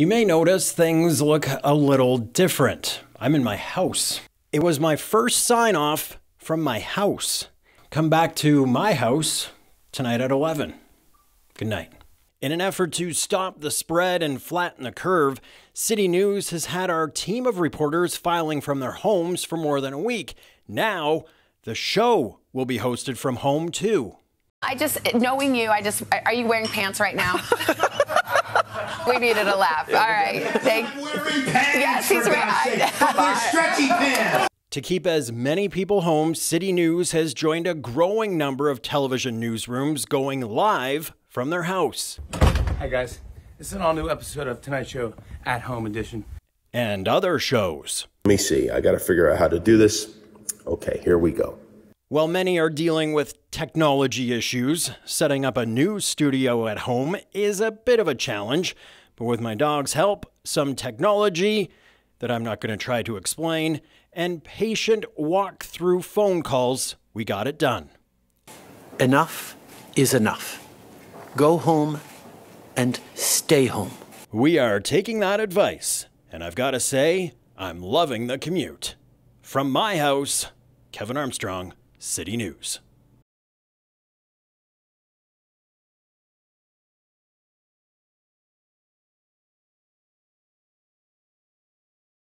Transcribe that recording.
You may notice things look a little different. I'm in my house. It was my first sign off from my house. Come back to my house tonight at 11. Good night. In an effort to stop the spread and flatten the curve, City News has had our team of reporters filing from their homes for more than a week. Now, the show will be hosted from home too. I just, knowing you, I just, are you wearing pants right now? We needed a laugh. All right. Thank- yes, he's right. stretchy pants. To keep as many people home, City News has joined a growing number of television newsrooms going live from their house. Hi, guys. This is an all new episode of Tonight Show At Home Edition. And other shows. Let me see. I got to figure out how to do this. Okay, here we go. While many are dealing with technology issues, setting up a new studio at home is a bit of a challenge but with my dog's help, some technology that I'm not going to try to explain, and patient walk through phone calls, we got it done. Enough is enough. Go home and stay home. We are taking that advice, and I've got to say, I'm loving the commute. From my house, Kevin Armstrong, City News.